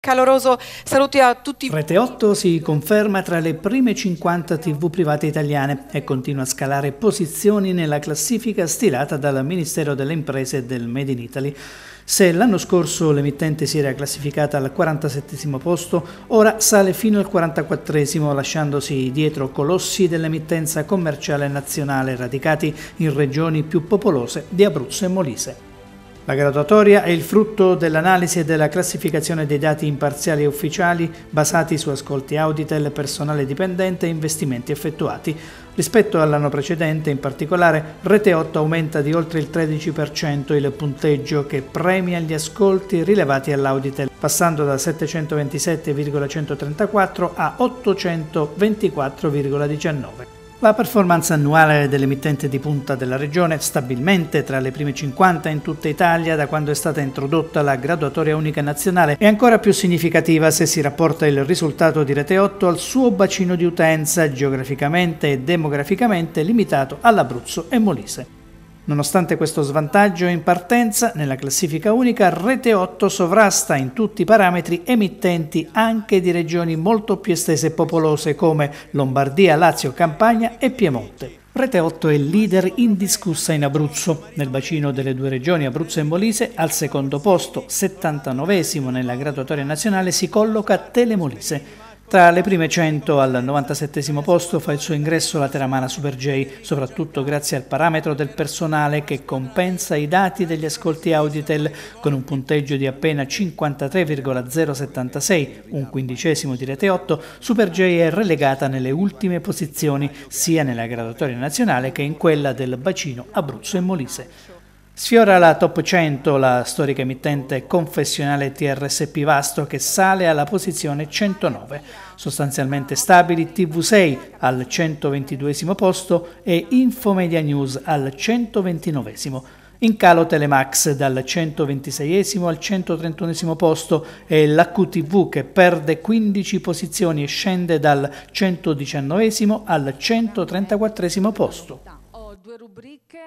Caloroso saluti a tutti. Rete 8 si conferma tra le prime 50 tv private italiane e continua a scalare posizioni nella classifica stilata dal Ministero delle Imprese e del Made in Italy. Se l'anno scorso l'emittente si era classificata al 47 posto, ora sale fino al 44 lasciandosi dietro colossi dell'emittenza commerciale nazionale radicati in regioni più popolose di Abruzzo e Molise. La graduatoria è il frutto dell'analisi e della classificazione dei dati imparziali e ufficiali basati su ascolti Auditel, personale dipendente e investimenti effettuati. Rispetto all'anno precedente, in particolare, Rete 8 aumenta di oltre il 13% il punteggio che premia gli ascolti rilevati all'Auditel, passando da 727,134 a 824,19. La performance annuale dell'emittente di punta della regione, stabilmente tra le prime 50 in tutta Italia da quando è stata introdotta la graduatoria unica nazionale, è ancora più significativa se si rapporta il risultato di Rete 8 al suo bacino di utenza geograficamente e demograficamente limitato all'Abruzzo e Molise. Nonostante questo svantaggio in partenza, nella classifica unica Rete 8 sovrasta in tutti i parametri emittenti anche di regioni molto più estese e popolose come Lombardia, Lazio, Campania e Piemonte. Rete 8 è leader indiscussa in Abruzzo, nel bacino delle due regioni Abruzzo e Molise, al secondo posto, 79 nella graduatoria nazionale, si colloca Telemolise. Tra le prime 100 al 97 posto fa il suo ingresso la Teramana Super J, soprattutto grazie al parametro del personale che compensa i dati degli ascolti Auditel con un punteggio di appena 53,076, un quindicesimo di Rete 8, Super J è relegata nelle ultime posizioni sia nella graduatoria nazionale che in quella del bacino Abruzzo e Molise. Sfiora la top 100 la storica emittente confessionale TRSP Vasto che sale alla posizione 109, sostanzialmente stabili TV6 al 122 posto e Infomedia News al 129 in calo Telemax dal 126 al 131 posto e l'HTV che perde 15 posizioni e scende dal 119 al 134 posto. Ho due rubriche